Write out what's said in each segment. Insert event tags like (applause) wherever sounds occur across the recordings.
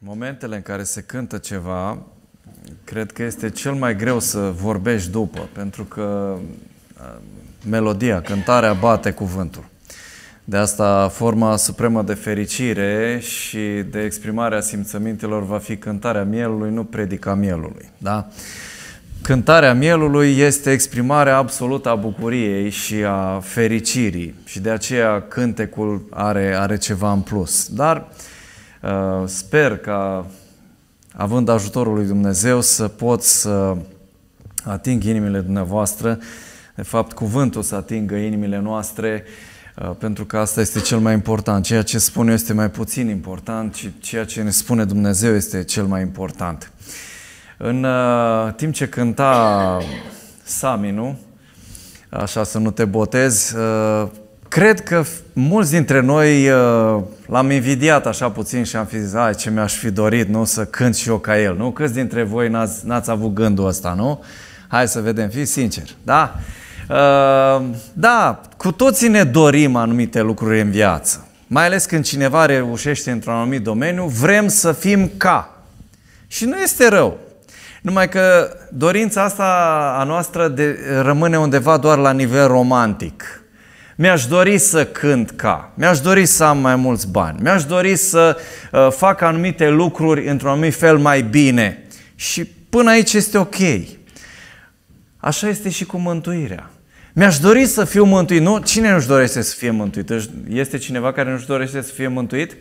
Momentele în care se cântă ceva, cred că este cel mai greu să vorbești după, pentru că uh, melodia, cântarea bate cuvântul. De asta forma supremă de fericire și de exprimare a simțămintelor va fi cântarea mielului, nu predica mielului. Da? Cântarea mielului este exprimarea absolută a bucuriei și a fericirii și de aceea cântecul are, are ceva în plus. Dar uh, Uh, sper că, având ajutorul lui Dumnezeu, să pot să ating inimile dumneavoastră, de fapt cuvântul să atingă inimile noastre, uh, pentru că asta este cel mai important. Ceea ce spun eu este mai puțin important, și ceea ce ne spune Dumnezeu este cel mai important. În uh, timp ce cânta Saminu, așa să nu te botezi, Cred că mulți dintre noi uh, l-am invidiat așa puțin și am fi zis, ai, ce mi-aș fi dorit, nu, să cânt și eu ca el, nu? Câți dintre voi n-ați, n-ați avut gândul ăsta, nu? Hai să vedem, fii sincer, da? Uh, da, cu toții ne dorim anumite lucruri în viață. Mai ales când cineva reușește într-un anumit domeniu, vrem să fim ca. Și nu este rău. Numai că dorința asta a noastră de, rămâne undeva doar la nivel romantic mi-aș dori să cânt ca, mi-aș dori să am mai mulți bani, mi-aș dori să uh, fac anumite lucruri într-un anumit fel mai bine. Și până aici este ok. Așa este și cu mântuirea. Mi-aș dori să fiu mântuit. Nu, cine nu-și dorește să fie mântuit? Deci, este cineva care nu-și dorește să fie mântuit?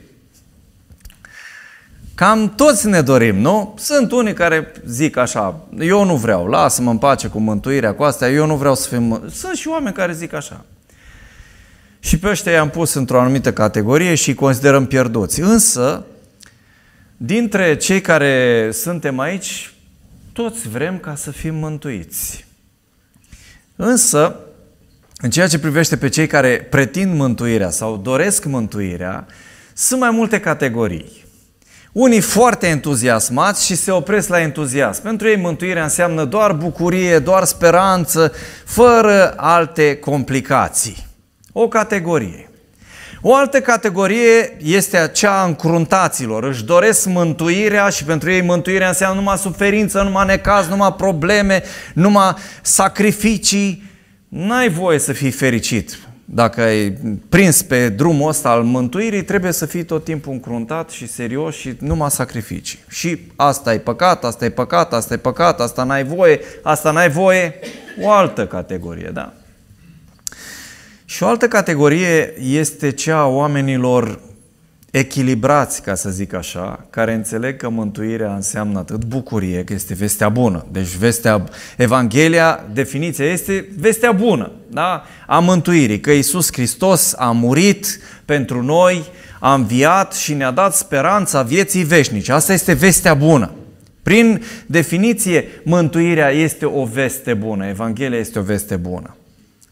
Cam toți ne dorim, nu? Sunt unii care zic așa, eu nu vreau, lasă-mă în pace cu mântuirea, cu astea, eu nu vreau să fiu... Mântuit. Sunt și oameni care zic așa și pe ăștia i-am pus într-o anumită categorie și îi considerăm pierdoți. Însă, dintre cei care suntem aici, toți vrem ca să fim mântuiți. Însă, în ceea ce privește pe cei care pretind mântuirea sau doresc mântuirea, sunt mai multe categorii. Unii foarte entuziasmați și se opresc la entuziasm. Pentru ei mântuirea înseamnă doar bucurie, doar speranță, fără alte complicații. O categorie. O altă categorie este aceea a încruntaților. Își doresc mântuirea și pentru ei mântuirea înseamnă numai suferință, numai necaz, numai probleme, numai sacrificii. N-ai voie să fii fericit. Dacă ai prins pe drumul ăsta al mântuirii, trebuie să fii tot timpul încruntat și serios și numai sacrificii. Și asta e păcat, asta e păcat, asta e păcat, asta n-ai voie, asta n-ai voie. O altă categorie, da. Și o altă categorie este cea a oamenilor echilibrați, ca să zic așa, care înțeleg că mântuirea înseamnă atât bucurie, că este vestea bună. Deci vestea, Evanghelia, definiția este vestea bună, da? A mântuirii, că Iisus Hristos a murit pentru noi, a înviat și ne-a dat speranța vieții veșnice. Asta este vestea bună. Prin definiție, mântuirea este o veste bună, Evanghelia este o veste bună.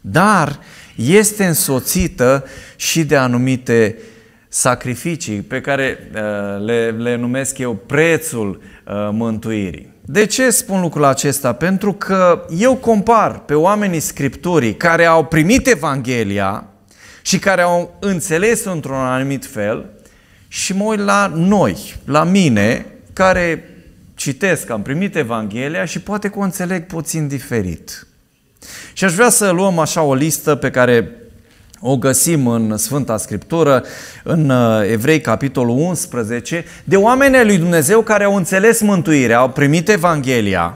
Dar este însoțită și de anumite sacrificii pe care uh, le, le numesc eu prețul uh, mântuirii. De ce spun lucrul acesta? Pentru că eu compar pe oamenii Scripturii care au primit Evanghelia și care au înțeles într-un anumit fel și mă uit la noi, la mine, care citesc, am primit Evanghelia și poate că o înțeleg puțin diferit. Și aș vrea să luăm așa o listă pe care o găsim în Sfânta Scriptură, în uh, Evrei, capitolul 11, de oameni lui Dumnezeu care au înțeles mântuirea, au primit Evanghelia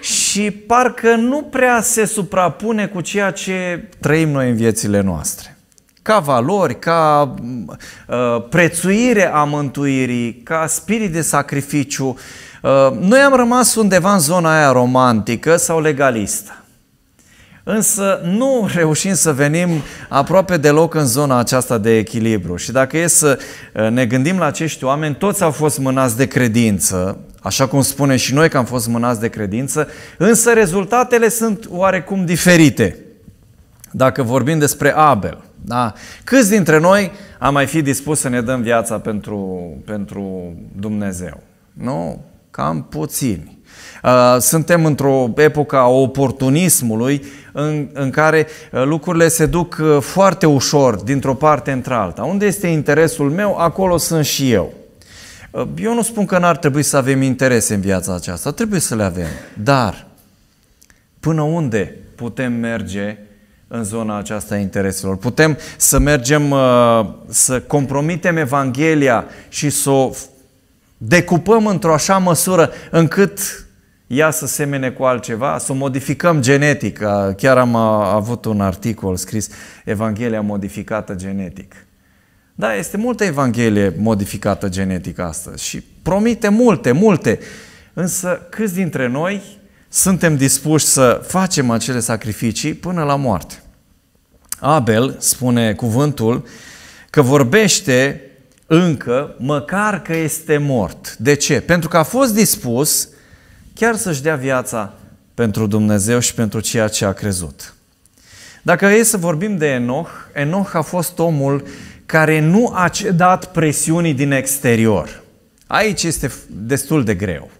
și parcă nu prea se suprapune cu ceea ce trăim noi în viețile noastre. Ca valori, ca uh, prețuire a mântuirii, ca spirit de sacrificiu, uh, Uh, noi am rămas undeva în zona aia romantică sau legalistă. Însă nu (laughs) reușim să venim aproape deloc în zona aceasta de echilibru. Și dacă e să uh, ne gândim la acești oameni, toți au fost mânați de credință, așa cum spune și noi că am fost mânați de credință, însă rezultatele sunt oarecum diferite. Dacă vorbim despre Abel, da? câți dintre noi am mai fi dispus să ne dăm viața pentru, pentru Dumnezeu? Nu? Cam puțini. Uh, suntem într-o epocă a oportunismului în, în care uh, lucrurile se duc uh, foarte ușor dintr-o parte într-alta. Unde este interesul meu, acolo sunt și eu. Eu nu spun că n-ar trebui să avem interese în viața aceasta, trebuie să le avem. Dar până unde putem merge în zona aceasta a intereselor? Putem să mergem, să compromitem Evanghelia și să o decupăm într-o așa măsură încât ea să semene cu altceva, să o modificăm genetic. Chiar am avut un articol scris Evanghelia modificată genetic. Da, este multă Evanghelie modificată genetic astăzi și promite multe, multe. Însă câți dintre noi suntem dispuși să facem acele sacrificii până la moarte? Abel, spune cuvântul, că vorbește încă, măcar că este mort. De ce? Pentru că a fost dispus chiar să-și dea viața pentru Dumnezeu și pentru ceea ce a crezut. Dacă e să vorbim de Enoch, Enoch a fost omul care nu a cedat presiunii din exterior. Aici este destul de greu.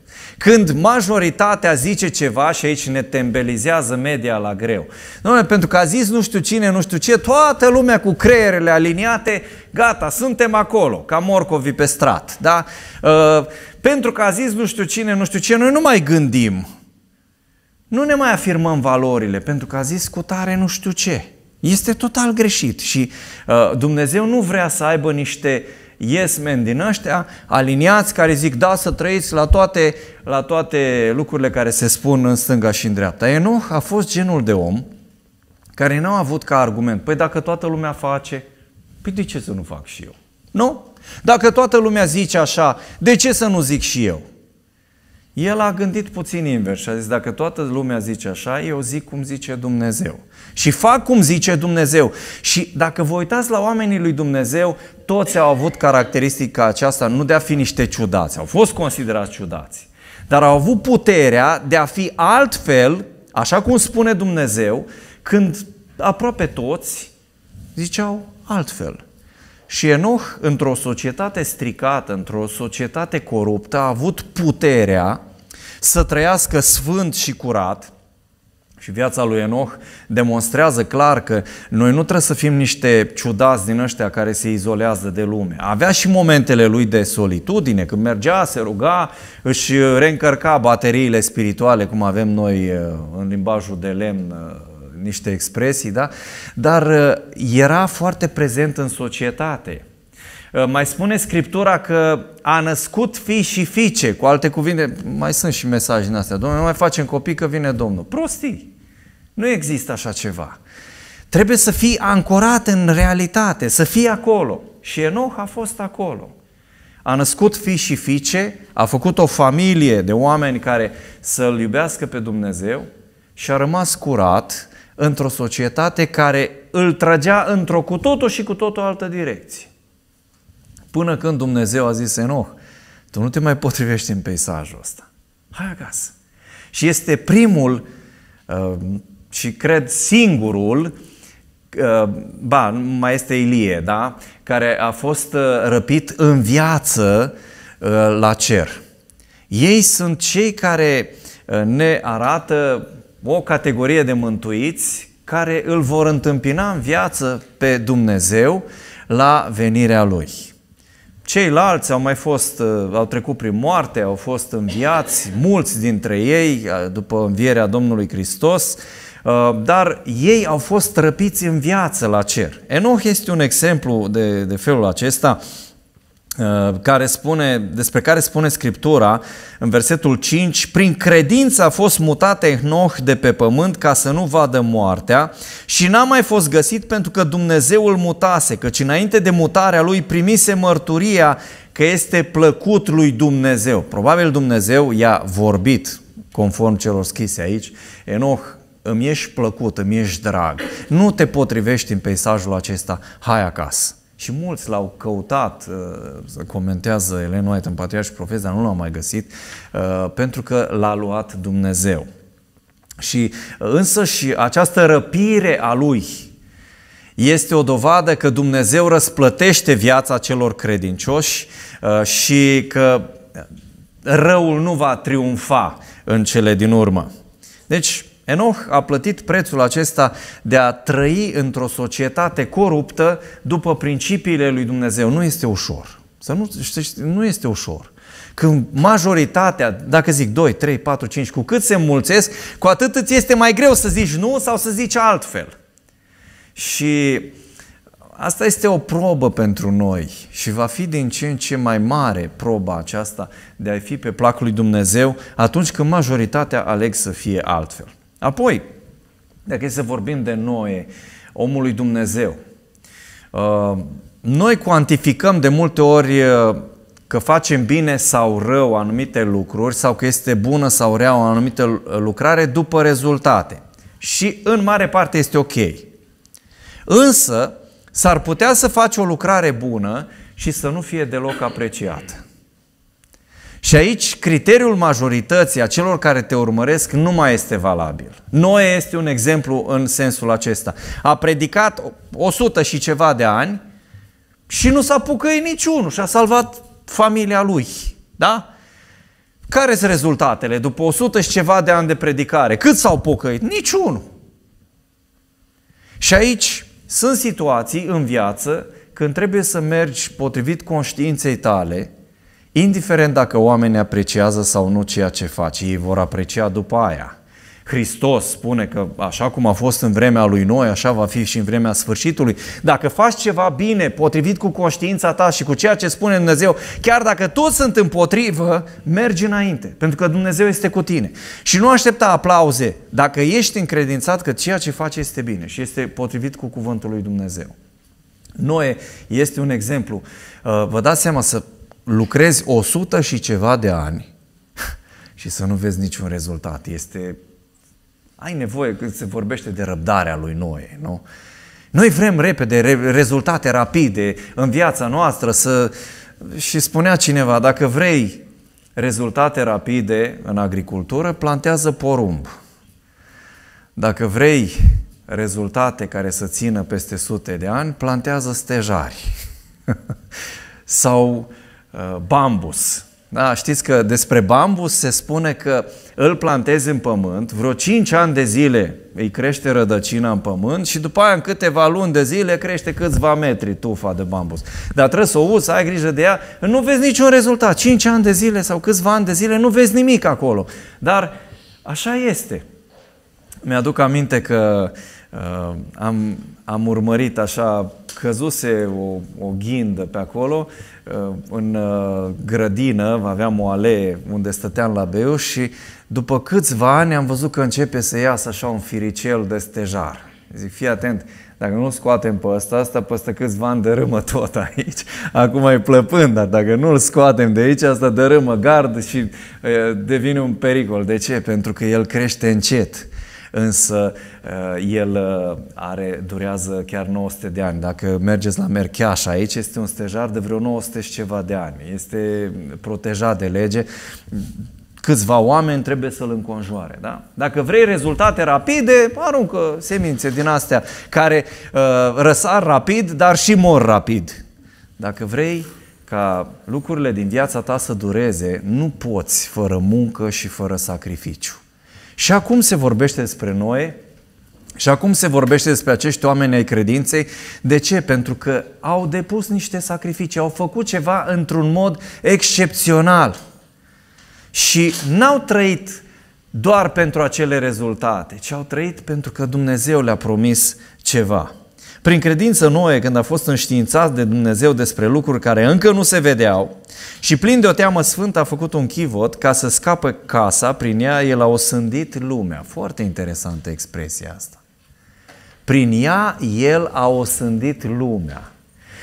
Când majoritatea zice ceva și aici ne tembelizează media la greu. Domnule, pentru că a zis nu știu cine, nu știu ce, toată lumea cu creierele aliniate, gata, suntem acolo, ca morcovii pe strat. Da? Uh, pentru că a zis nu știu cine, nu știu ce, noi nu mai gândim. Nu ne mai afirmăm valorile, pentru că a zis cu tare nu știu ce. Este total greșit și uh, Dumnezeu nu vrea să aibă niște uh, yes men din ăștia, aliniați, care zic da să trăiți la toate, la toate lucrurile care se spun în stânga și în dreapta. Enoch a fost genul de om care n-au avut ca argument, păi dacă toată lumea face, păi de ce să nu fac și eu? Nu? Dacă toată lumea zice așa, de ce să nu zic și eu? El a gândit puțin invers și a zis, dacă toată lumea zice așa, eu zic cum zice Dumnezeu. Și fac cum zice Dumnezeu. Și dacă vă uitați la oamenii lui Dumnezeu, toți au avut caracteristica aceasta nu de a fi niște ciudați, au fost considerați ciudați, dar au avut puterea de a fi altfel, așa cum spune Dumnezeu, când aproape toți ziceau altfel. Și Enoch, într-o societate stricată, într-o societate coruptă, a avut puterea să trăiască sfânt și curat. Și viața lui Enoch demonstrează clar că noi nu trebuie să fim niște ciudați din ăștia care se izolează de lume. Avea și momentele lui de solitudine, când mergea, se ruga, își reîncărca bateriile spirituale, cum avem noi uh, în limbajul de lemn uh, niște expresii, da? dar uh, era foarte prezent în societate. Uh, mai spune Scriptura că a născut fi și fiice. Cu alte cuvinte, mai sunt și mesaje din astea. Domnule, mai facem copii că vine Domnul. Prostii! Nu există așa ceva. Trebuie să fii ancorat în realitate, să fii acolo. Și Enoch a fost acolo. A născut fi și fiice, a făcut o familie de oameni care să-L iubească pe Dumnezeu și a rămas curat într-o societate care îl trăgea într-o cu totul și cu totul altă direcție. Până când Dumnezeu a zis Enoch, tu nu te mai potrivești în peisajul ăsta. Hai acasă. Și este primul uh, și cred singurul uh, ba, mai este Ilie, da? care a fost uh, răpit în viață la cer. Ei sunt cei care ne arată o categorie de mântuiți care îl vor întâmpina în viață pe Dumnezeu la venirea Lui. Ceilalți au mai fost, uh, au trecut prin moarte, au fost înviați, mulți dintre ei, uh, după învierea Domnului Hristos, uh, dar ei au fost răpiți în viață la cer. Enoch este un exemplu de, de felul acesta. Uh, care spune, despre care spune Scriptura în versetul 5, prin credință a fost mutat Enoch de pe pământ ca să nu vadă moartea și n-a mai fost găsit pentru că Dumnezeu îl mutase, căci înainte de mutarea lui primise mărturia că este plăcut lui Dumnezeu. Probabil Dumnezeu i-a vorbit, conform celor scrise aici, Enoch, îmi ești plăcut, îmi ești drag, nu te potrivești în peisajul acesta, hai acasă și mulți l-au căutat, uh, să comentează Elen White în Patriarh și Profet, dar nu l-au mai găsit, uh, pentru că l-a luat Dumnezeu. Și uh, însă și această răpire a lui este o dovadă că Dumnezeu răsplătește viața celor credincioși și că răul nu va triumfa în cele din urmă. Deci, Enoch a plătit prețul acesta de a trăi într-o societate coruptă după principiile lui Dumnezeu. Nu este ușor. Să nu, să știi, nu este ușor. Când majoritatea, dacă zic 2, 3, 4, 5, cu cât se mulțesc, cu atât îți este mai greu să zici nu sau să zici altfel. Și asta este o probă pentru noi și va fi din ce în ce mai mare proba aceasta de a fi pe placul lui Dumnezeu atunci când majoritatea aleg să fie altfel. Apoi, dacă e să vorbim de noi, omul lui Dumnezeu, uh, noi cuantificăm de multe ori uh, că facem bine sau rău anumite lucruri sau că este bună sau rea o anumită lucrare după rezultate. Și în mare parte este ok. Însă, s-ar putea să faci o lucrare bună și să nu fie deloc apreciată. Și aici criteriul majorității a celor care te urmăresc nu mai este valabil. Noe este un exemplu în sensul acesta. A predicat 100 și ceva de ani și nu s-a pucăit niciunul și a salvat familia lui. Da? Care sunt rezultatele după 100 și ceva de ani de predicare? Cât s-au pucăit? Niciunul. Și aici sunt situații în viață când trebuie să mergi potrivit conștiinței tale – Indiferent dacă oamenii apreciază sau nu ceea ce faci, ei vor aprecia după aia. Hristos spune că așa cum a fost în vremea lui noi, așa va fi și în vremea sfârșitului. Dacă faci ceva bine, potrivit cu conștiința ta și cu ceea ce spune Dumnezeu, chiar dacă toți sunt împotrivă, mergi înainte, pentru că Dumnezeu este cu tine. Și nu aștepta aplauze dacă ești încredințat că ceea ce faci este bine și este potrivit cu cuvântul lui Dumnezeu. Noe este un exemplu. Uh, vă dați seama să lucrezi 100 și ceva de ani (laughs) și să nu vezi niciun rezultat. Este... Ai nevoie când se vorbește de răbdarea lui Noe, nu? Noi vrem repede, re- rezultate rapide în viața noastră să... Și spunea cineva, dacă vrei rezultate rapide în agricultură, plantează porumb. Dacă vrei rezultate care să țină peste sute de ani, plantează stejari. (laughs) Sau Uh, bambus. Da, știți că despre bambus se spune că îl plantezi în pământ, vreo 5 ani de zile îi crește rădăcina în pământ și după aia în câteva luni de zile crește câțiva metri tufa de bambus. Dar trebuie să o uzi, ai grijă de ea, nu vezi niciun rezultat. 5 ani de zile sau câțiva ani de zile nu vezi nimic acolo. Dar așa este. Mi-aduc aminte că uh, am, am urmărit așa căzuse o, o ghindă pe acolo, uh, în uh, grădină, aveam o alee unde stăteam la beu și după câțiva ani am văzut că începe să iasă așa un firicel de stejar. Zic, fii atent, dacă nu scoatem pe ăsta, asta peste câțiva ani dărâmă tot aici. (laughs) Acum e plăpând, dar dacă nu-l scoatem de aici, asta dărâmă gard și uh, devine un pericol. De ce? Pentru că el crește încet însă eh, el eh, are, durează chiar 900 de ani. Dacă mergeți la Mercheaș aici, este un stejar de vreo 900 și ceva de ani. Este protejat de lege. Câțiva oameni trebuie să-l înconjoare. Da? Dacă vrei rezultate rapide, aruncă semințe din astea care uh, răsar rapid, dar și mor rapid. Dacă vrei ca lucrurile din viața ta să dureze, nu poți fără muncă și fără sacrificiu. Și acum se vorbește despre noi și acum se vorbește despre acești oameni ai credinței. De ce? Pentru că au depus niște sacrificii, au făcut ceva într-un mod excepțional. Și n-au trăit doar pentru acele rezultate, ci au trăit pentru că Dumnezeu le-a promis ceva. Prin credință Noe, când a fost înștiințat de Dumnezeu despre lucruri care încă nu se vedeau și plin de o teamă sfântă a făcut un chivot ca să scape casa, prin ea el a osândit lumea. Foarte interesantă expresia asta. Prin ea el a osândit lumea.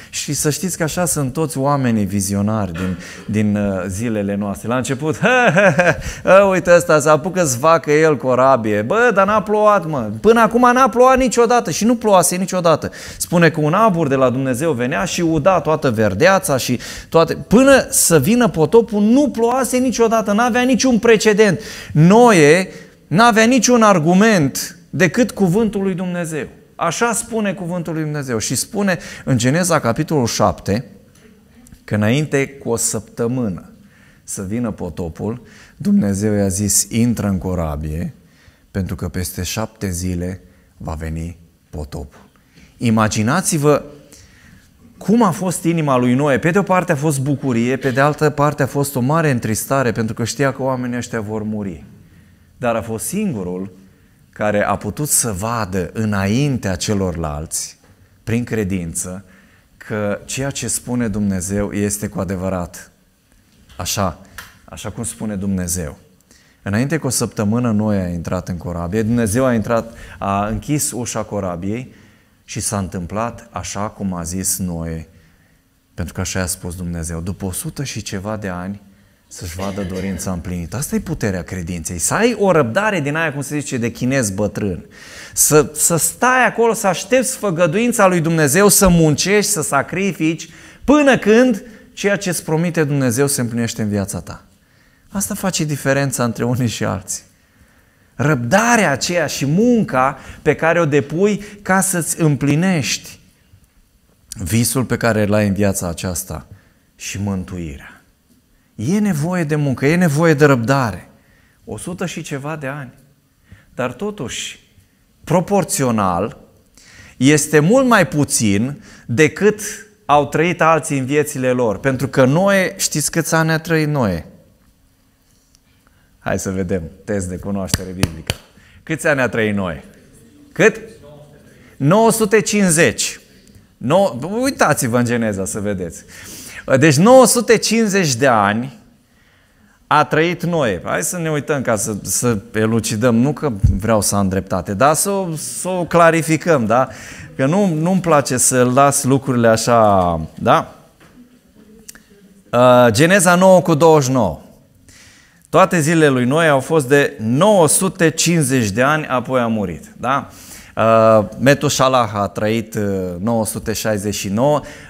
Și să știți că așa sunt toți oamenii vizionari din, din uh, zilele noastre. La început, ha, ha, ha, uite ăsta, să apucă să facă el corabie. Bă, dar n-a plouat, mă. Până acum n-a plouat niciodată și nu plouase niciodată. Spune că un abur de la Dumnezeu venea și uda toată verdeața și toate... Până să vină potopul, nu plouase niciodată, n-avea niciun precedent. Noe n-avea niciun argument decât cuvântul lui Dumnezeu. Așa spune cuvântul lui Dumnezeu și spune în Geneza capitolul 7 că înainte cu o săptămână să vină potopul, Dumnezeu i-a zis, intră în corabie, pentru că peste șapte zile va veni potopul. Imaginați-vă cum a fost inima lui Noe. Pe de o parte a fost bucurie, pe de altă parte a fost o mare întristare, pentru că știa că oamenii ăștia vor muri. Dar a fost singurul care a putut să vadă înaintea celorlalți, prin credință, că ceea ce spune Dumnezeu este cu adevărat așa, așa cum spune Dumnezeu. Înainte cu o săptămână noi a intrat în corabie, Dumnezeu a intrat, a închis ușa corabiei și s-a întâmplat așa cum a zis Noe, pentru că așa a spus Dumnezeu. După sută și ceva de ani, să-și vadă dorința împlinită. Asta e puterea credinței. Să ai o răbdare din aia, cum se zice, de chinez bătrân. Să, să stai acolo, să aștepți făgăduința lui Dumnezeu, să muncești, să sacrifici, până când ceea ce îți promite Dumnezeu se împlinește în viața ta. Asta face diferența între unii și alții. Răbdarea aceea și munca pe care o depui ca să-ți împlinești visul pe care îl ai în viața aceasta și mântuirea. E nevoie de muncă, e nevoie de răbdare. O sută și ceva de ani. Dar totuși, proporțional, este mult mai puțin decât au trăit alții în viețile lor. Pentru că noi, știți câți ani a trăit noi? Hai să vedem, test de cunoaștere biblică. Câți ani a trăit noi? Cât? 950. No, uitați-vă în Geneza să vedeți. Deci 950 de ani a trăit Noe. Hai să ne uităm ca să, să elucidăm, nu că vreau să am dreptate, dar să, să o clarificăm, da? Că nu, nu-mi place să las lucrurile așa, da? Uh, Geneza 9 cu 29. Toate zilele lui Noe au fost de 950 de ani, apoi a murit, da? Uh, Metu a trăit uh, 969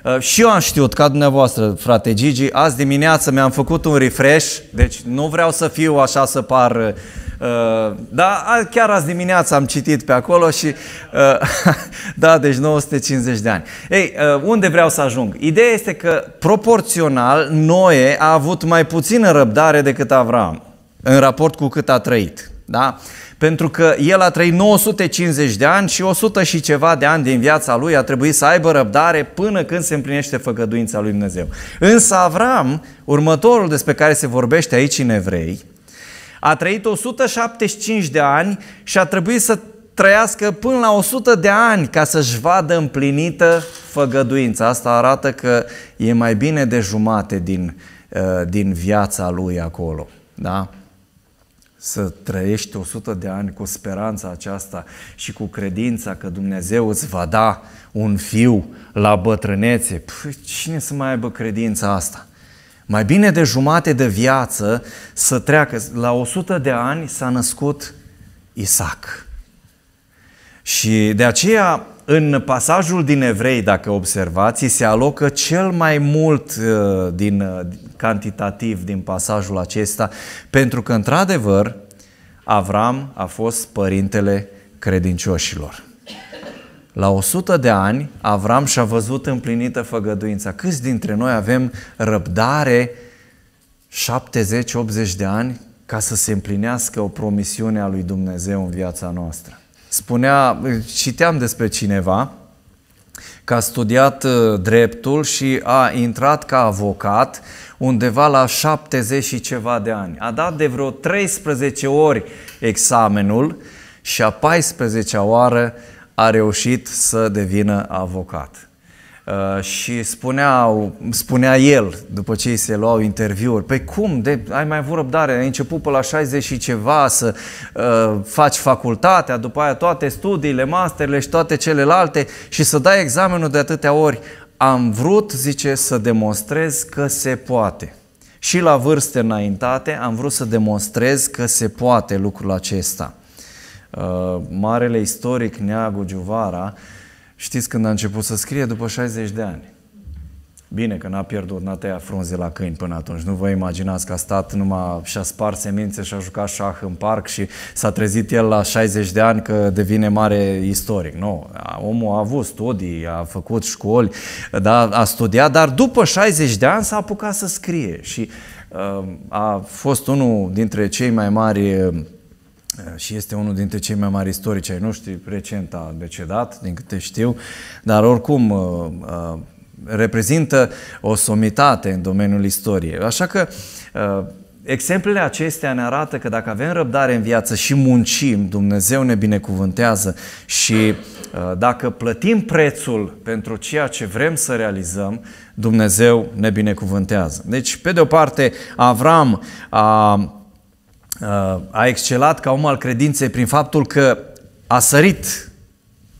uh, și eu am știut ca dumneavoastră, frate Gigi, azi dimineață mi-am făcut un refresh, deci nu vreau să fiu așa să par, uh, dar chiar azi dimineață am citit pe acolo și, uh, (laughs) da, deci 950 de ani. Ei, uh, unde vreau să ajung? Ideea este că proporțional Noe a avut mai puțină răbdare decât Avram în raport cu cât a trăit. Da? Uh, pentru că el a trăit 950 de ani și 100 și ceva de ani din viața lui a trebuit să aibă răbdare până când se împlinește făgăduința lui Dumnezeu. Însă Avram, următorul despre care se vorbește aici în evrei, a trăit 175 de ani și a trebuit să trăiască până la 100 de ani ca să-și vadă împlinită făgăduința. Asta arată că e mai bine de jumate din, uh, din viața lui acolo. Da? să trăiești 100 de ani cu speranța aceasta și cu credința că Dumnezeu îți va da un fiu la bătrânețe. Păi cine să mai aibă credința asta? Mai bine de jumate de viață să treacă. La 100 de ani s-a născut Isaac. Și de aceea, în pasajul din Evrei, dacă observați, se alocă cel mai mult uh, din uh, cantitativ din pasajul acesta, pentru că, într-adevăr, Avram a fost părintele credincioșilor. La 100 de ani, Avram și-a văzut împlinită făgăduința. Câți dintre noi avem răbdare 70-80 de ani ca să se împlinească o promisiune a lui Dumnezeu în viața noastră? spunea, citeam despre cineva, că a studiat uh, dreptul și a intrat ca avocat undeva la 70 și ceva de ani. A dat de vreo 13 ori examenul și a 14-a oară a reușit să devină avocat. Uh, și spuneau, spunea el, după ce îi se luau interviuri, pe păi cum, de, ai mai avut răbdare, ai început pe la 60 și ceva să uh, faci facultatea, după aia toate studiile, masterele și toate celelalte și să dai examenul de atâtea ori. Am vrut, zice, să demonstrez că se poate. Și la vârste înaintate am vrut să demonstrez că se poate lucrul acesta. Uh, marele istoric Neagu Giuvara uh, Știți când a început să scrie? După 60 de ani. Bine că n-a pierdut, n-a tăiat frunze la câini până atunci. Nu vă imaginați că a stat numai și-a spart semințe și-a jucat șah în parc și s-a trezit el la 60 de ani că devine mare istoric. Nu, omul a avut studii, a făcut școli, da, a studiat, dar după 60 de ani s-a apucat să scrie și uh, a fost unul dintre cei mai mari uh, Eh, și este unul dintre cei mai mari istorici ai noștri, recent a decedat, din câte știu, dar oricum eh, eh, reprezintă o somitate în domeniul istoriei. Așa că exemplele acestea ne arată că dacă avem răbdare în viață și muncim, Dumnezeu ne binecuvântează și dacă plătim prețul pentru ceea ce vrem să realizăm, Dumnezeu ne binecuvântează. Deci, pe de o parte, Avram a Uh, a excelat ca om al credinței prin faptul că a sărit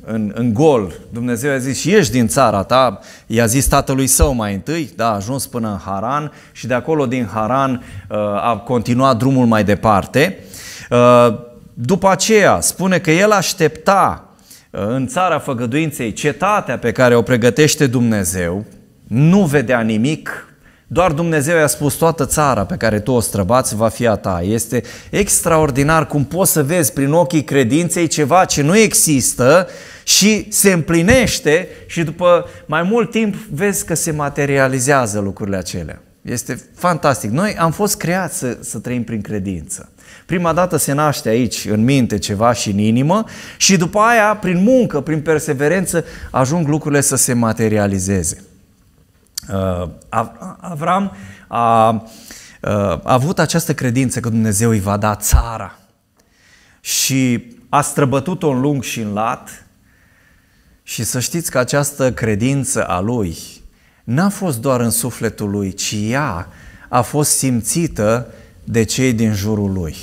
în, în gol. Dumnezeu i-a zis, ieși din țara ta, i-a zis tatălui său mai întâi, da, a ajuns până în Haran și de acolo din Haran uh, a continuat drumul mai departe. Uh, după aceea spune că el aștepta în țara făgăduinței cetatea pe care o pregătește Dumnezeu, nu vedea nimic, doar Dumnezeu i-a spus toată țara pe care tu o străbați va fi a ta. Este extraordinar cum poți să vezi prin ochii credinței ceva ce nu există și se împlinește și după mai mult timp vezi că se materializează lucrurile acelea. Este fantastic. Noi am fost creați să, să trăim prin credință. Prima dată se naște aici, în minte, ceva și în inimă și după aia, prin muncă, prin perseverență, ajung lucrurile să se materializeze. Uh, Avram uh, a avut această credință că Dumnezeu îi va da țara și a străbătut-o în lung și în lat și să știți că această credință a lui n-a fost doar în sufletul lui, ci ea a fost simțită de cei din jurul lui.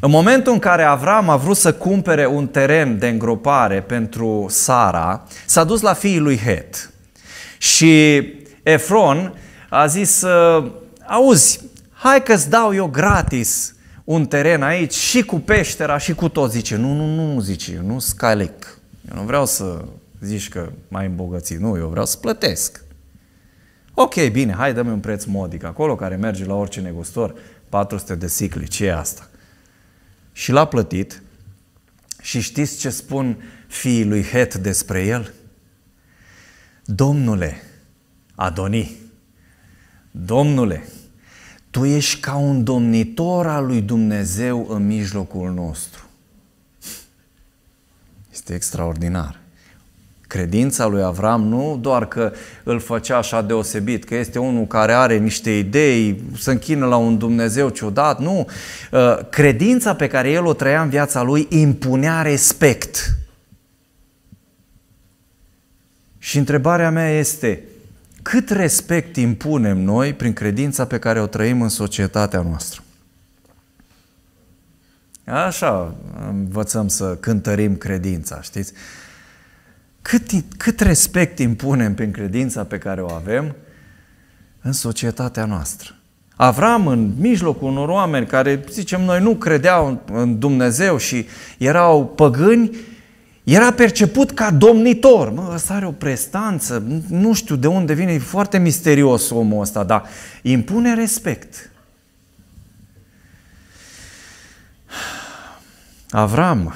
În momentul în care Avram a vrut să cumpere un teren de îngropare pentru Sara, s-a dus la fiii lui Het. Și Efron a zis, ă, auzi, hai că-ți dau eu gratis un teren aici și cu peștera și cu tot. Zice, nu, nu, nu, zice, eu nu scalec. Eu nu vreau să zici că mai îmbogățit. Nu, eu vreau să plătesc. Ok, bine, hai dă-mi un preț modic acolo care merge la orice negustor. 400 de sicli, ce e asta? Și l-a plătit și știți ce spun fiii lui Het despre el? Domnule, Adoni, Domnule, Tu ești ca un domnitor al lui Dumnezeu în mijlocul nostru. Este extraordinar. Credința lui Avram nu doar că îl făcea așa deosebit, că este unul care are niște idei, se închină la un Dumnezeu ciudat, nu. Credința pe care el o trăia în viața lui impunea respect. Și întrebarea mea este, cât respect impunem noi prin credința pe care o trăim în societatea noastră? Așa învățăm să cântărim credința, știți? Cât, cât respect impunem prin credința pe care o avem în societatea noastră? Avram, în mijlocul unor oameni care, zicem noi, nu credeau în Dumnezeu și erau păgâni, era perceput ca domnitor. Mă, ăsta are o prestanță, nu știu de unde vine, e foarte misterios omul ăsta, dar impune respect. Avram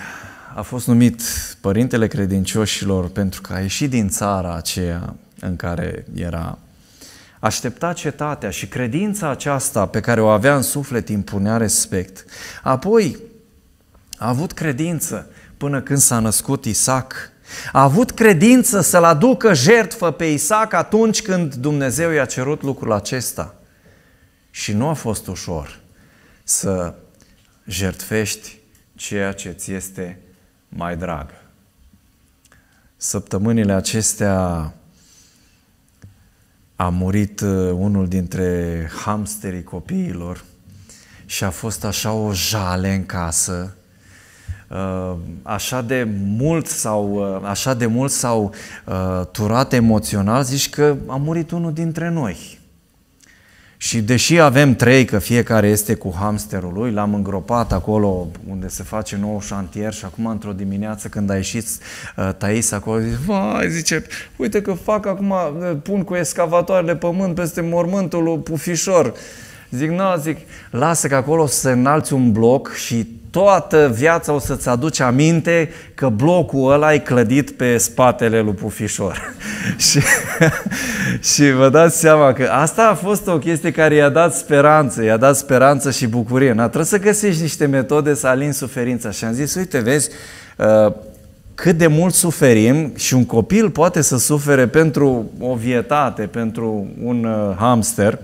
a fost numit părintele credincioșilor pentru că a ieșit din țara aceea în care era. Aștepta cetatea și credința aceasta pe care o avea în suflet impunea respect. Apoi a avut credință până când s-a născut Isaac. A avut credință să-l aducă jertfă pe Isaac atunci când Dumnezeu i-a cerut lucrul acesta. Și nu a fost ușor să jertfești ceea ce ți este mai drag. Săptămânile acestea a murit uh, unul dintre hamsterii copiilor și a fost așa o jale în casă Uh, așa de mult sau uh, așa de mult sau uh, turat emoțional, zici că a murit unul dintre noi. Și deși avem trei, că fiecare este cu hamsterul lui, l-am îngropat acolo unde se face nou șantier și acum într-o dimineață când a ieșit uh, Thais acolo, zice, vai, zice, uite că fac acum, pun cu escavatoarele pământ peste mormântul lui Pufișor. Zic, nu, zic, lasă că acolo să înalți un bloc și toată viața o să-ți aduci aminte că blocul ăla e clădit pe spatele lui Pufișor. (laughs) și, și vă dați seama că asta a fost o chestie care i-a dat speranță, i-a dat speranță și bucurie. Na, trebuie să găsești niște metode să alin suferința. Și am zis, uite, vezi, uh, cât de mult suferim și un copil poate să sufere pentru o vietate, pentru un uh, hamster,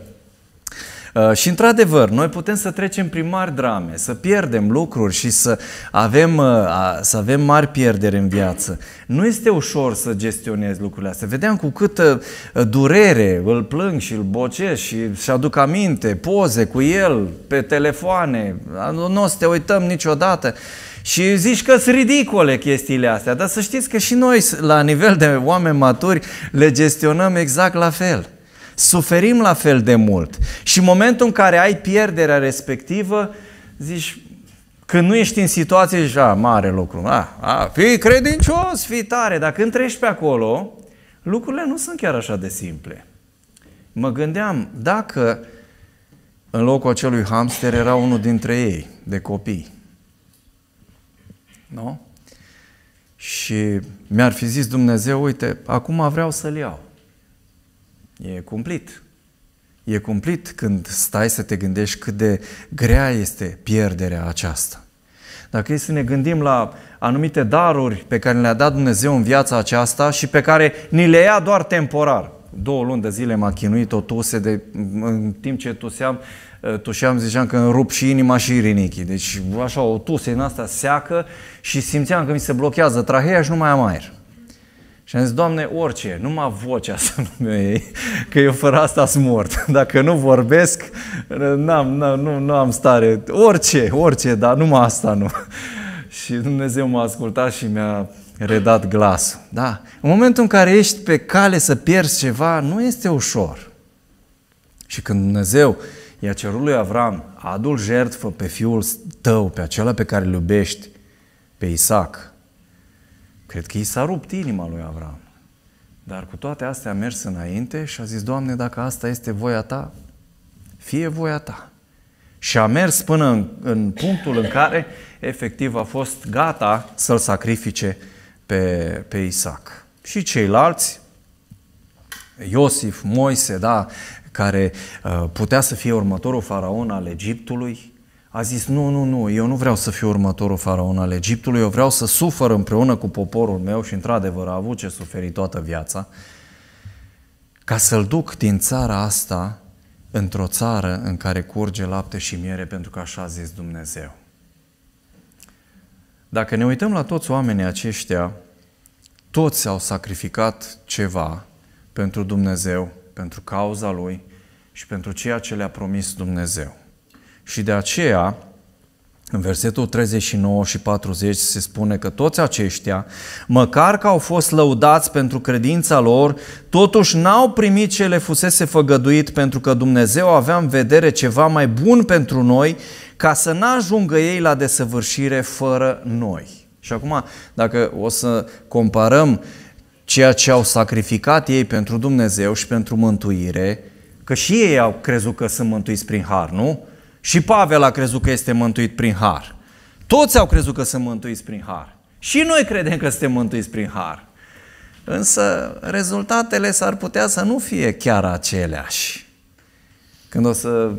Uh, și într-adevăr, noi putem să trecem prin mari drame, să pierdem lucruri și să avem, uh, să avem mari pierderi în viață. Nu este ușor să gestionezi lucrurile astea. Vedeam cu câtă uh, durere îl plâng și îl bocesc și și aduc aminte, poze cu el, pe telefoane, nu o să te uităm niciodată. Și zici că sunt ridicole chestiile astea, dar să știți că și noi, la nivel de oameni maturi, le gestionăm exact la fel suferim la fel de mult. Și în momentul în care ai pierderea respectivă, zici, când nu ești în situație, zici, a, mare lucru, a, a, fii credincios, fii tare. Dacă când treci pe acolo, lucrurile nu sunt chiar așa de simple. Mă gândeam, dacă în locul acelui hamster era unul dintre ei, de copii, nu? Și mi-ar fi zis Dumnezeu, uite, acum vreau să-l iau. E cumplit. E cumplit când stai să te gândești cât de grea este pierderea aceasta. Dacă e să ne gândim la anumite daruri pe care le-a dat Dumnezeu în viața aceasta și pe care ni le ia doar temporar. Două luni de zile m-a chinuit o tuse de, în timp ce tuseam, eh, tușeam, ziceam că îmi rup și inima și rinichii. Deci așa o tuse în asta seacă și simțeam că mi se blochează traheia și nu mai am aer. Și am zis, Doamne, orice, numai vocea să nu mi iei, că eu fără asta sunt mort. (laughs) Dacă nu vorbesc, n-am, n-am, nu, nu am stare. Orice, orice, dar numai asta nu. (laughs) Și Dumnezeu m-a ascultat și mi-a redat glasul. Da. În momentul în care ești pe cale să pierzi ceva, nu este ușor. Și când Dumnezeu i-a cerut lui Avram, adul jertfă pe fiul tău, pe acela pe care îl iubești, pe Isaac, Cred că i s-a rupt inima lui Avram. Dar cu toate astea a mers înainte și a zis, Doamne, dacă asta este voia Ta, fie voia Ta. Și a mers până în, în punctul în care efectiv a fost gata să-l sacrifice pe, pe Isaac. Și ceilalți, Iosif, Moise, da, care uh, putea să fie următorul faraon al Egiptului, a zis, nu, nu, nu, eu nu vreau să fiu următorul faraon al Egiptului, eu vreau să sufăr împreună cu poporul meu și într-adevăr a avut ce suferi toată viața, ca să-l duc din țara asta într-o țară în care curge lapte și miere, pentru că așa a zis Dumnezeu. Dacă ne uităm la toți oamenii aceștia, toți au sacrificat ceva pentru Dumnezeu, pentru cauza Lui și pentru ceea ce le-a promis Dumnezeu. Și de aceea, în versetul 39 și 40 se spune că toți aceștia, măcar că au fost lăudați pentru credința lor, totuși n-au primit ce le fusese făgăduit pentru că Dumnezeu avea în vedere ceva mai bun pentru noi ca să n-ajungă ei la desăvârșire fără noi. Și acum, dacă o să comparăm ceea ce au sacrificat ei pentru Dumnezeu și pentru mântuire, că și ei au crezut că sunt mântuiți prin har, nu? Și Pavel a crezut că este mântuit prin har. Toți au crezut că sunt mântuiți prin har. Și noi credem că suntem mântuiți prin har. Însă rezultatele s-ar putea să nu fie chiar aceleași. Când o să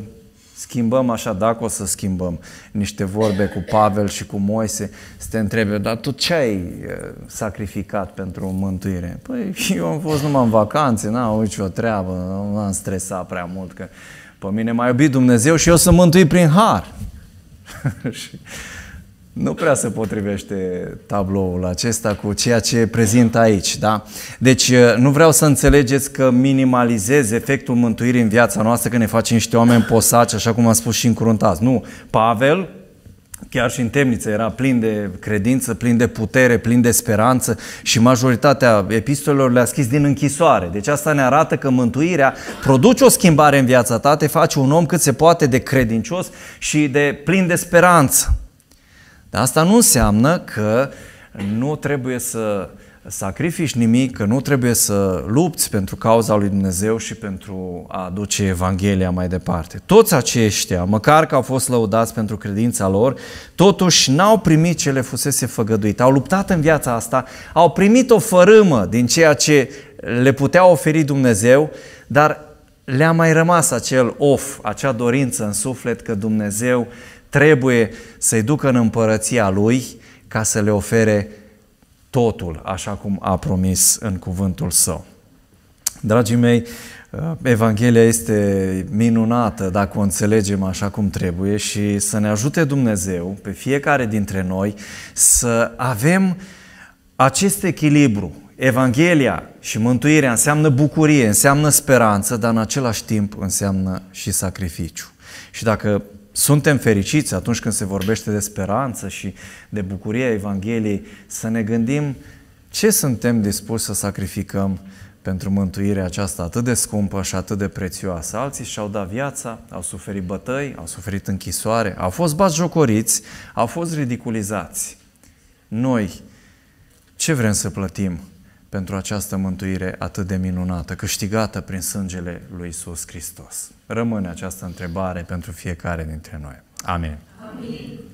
schimbăm așa, dacă o să schimbăm niște vorbe cu Pavel și cu Moise, să te întrebe, dar tu ce ai eh, sacrificat pentru mântuire? Păi eu am fost numai în vacanțe, n-am nicio treabă, nu am stresat prea mult, că pe mine m-a iubit Dumnezeu și eu sunt mântuit prin har. (laughs) nu prea se potrivește tabloul acesta cu ceea ce prezint aici, da? Deci uh, nu vreau să înțelegeți că minimalizez efectul mântuirii în viața noastră când ne facem niște oameni posaci, așa cum am spus și încuruntați. Nu, Pavel chiar și în temniță era plin de credință, plin de putere, plin de speranță și majoritatea epistolelor le-a scris din închisoare. Deci asta ne arată că mântuirea produce o schimbare în viața ta, te face un om cât se poate de credincios și de plin de speranță. Dar asta nu înseamnă că nu trebuie să uh, sacrifici nimic, că nu trebuie să lupți pentru cauza lui Dumnezeu și pentru a aduce Evanghelia mai departe. Toți aceștia, măcar că au fost lăudați pentru credința lor, totuși n-au primit ce le fusese făgăduit. Au luptat în viața asta, au primit o fărâmă din ceea ce le putea oferi Dumnezeu, dar le-a mai rămas acel of, acea dorință în suflet că Dumnezeu trebuie să-i ducă în împărăția Lui ca să le ofere totul așa cum a promis în cuvântul său. Dragii mei, uh, Evanghelia este minunată dacă o înțelegem așa cum trebuie și să ne ajute Dumnezeu pe fiecare dintre noi să avem acest echilibru. Evanghelia și mântuirea înseamnă bucurie, înseamnă speranță, dar în același timp înseamnă și sacrificiu. Și dacă suntem fericiți atunci când se vorbește de speranță și de bucuria Evangheliei, să ne gândim ce suntem dispuși să sacrificăm pentru mântuirea aceasta atât de scumpă și atât de prețioasă. Alții și-au dat viața, au suferit bătăi, au suferit închisoare, au fost batjocoriți, au fost ridiculizați. Noi, ce vrem să plătim pentru această mântuire atât de minunată, câștigată prin sângele lui Isus Hristos? Rămâne această întrebare pentru fiecare dintre noi. Amin. Amin.